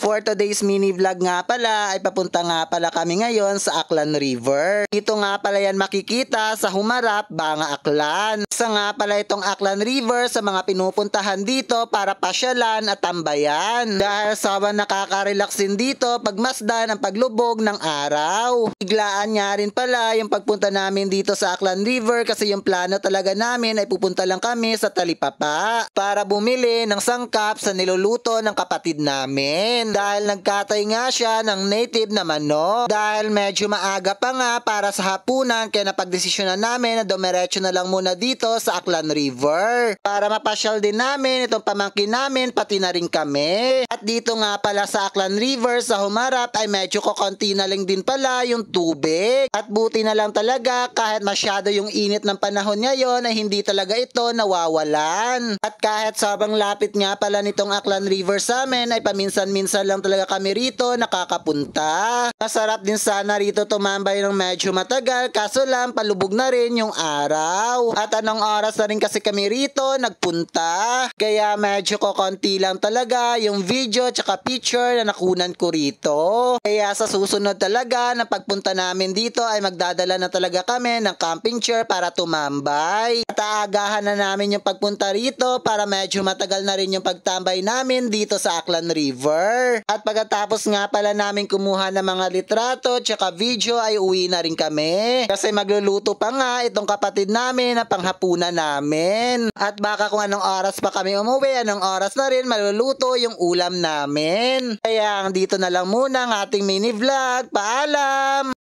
For today's mini vlog nga pala ay papunta nga pala kami ngayon sa Aklan River. Dito nga pala yan makikita sa humarap Banga Aklan. Isa nga pala itong Aklan River sa mga pinupuntahan dito para pasyalan at tambayan. Dahil sawa nakaka-relax din dito pagmasdan ang paglubog ng araw. Biglaan nga rin pala yung pagpunta namin dito sa Aklan River kasi yung plano talaga namin ay pupunta lang kami sa Talipapa para bumili ng sangkap sa niluluto ng kapatid namin dahil nagkatay nga siya ng native na manok. Dahil medyo maaga pa nga para sa hapunan kaya napagdesisyonan namin na dumiretso na lang muna dito sa Aklan River. Para mapasyal din namin itong pamangkin namin pati na rin kami. At dito nga pala sa Aklan River sa humarap ay medyo kokonti na lang din pala yung tubig. At buti na lang talaga kahit masyado yung init ng panahon ngayon ay hindi talaga ito nawawalan. At kahit sabang lapit nga pala nitong Aklan River sa amin ay paminsan-minsan minsan lang talaga kami rito nakakapunta. Masarap din sana rito tumambay ng medyo matagal kaso lang palubog na rin yung araw. At anong oras na rin kasi kami rito nagpunta. Kaya medyo ko konti lang talaga yung video tsaka picture na nakunan ko rito. Kaya sa susunod talaga na pagpunta namin dito ay magdadala na talaga kami ng camping chair para tumambay. At aagahan na namin yung pagpunta rito para medyo matagal na rin yung pagtambay namin dito sa Aklan River. At pagkatapos nga pala namin kumuha ng mga litrato tsaka video ay uwi na rin kami. Kasi magluluto pa nga itong kapatid namin na panghapunan namin. At baka kung anong oras pa kami umuwi, anong oras na rin maluluto yung ulam namin. Kaya dito na lang muna ang ating mini vlog. Paalam!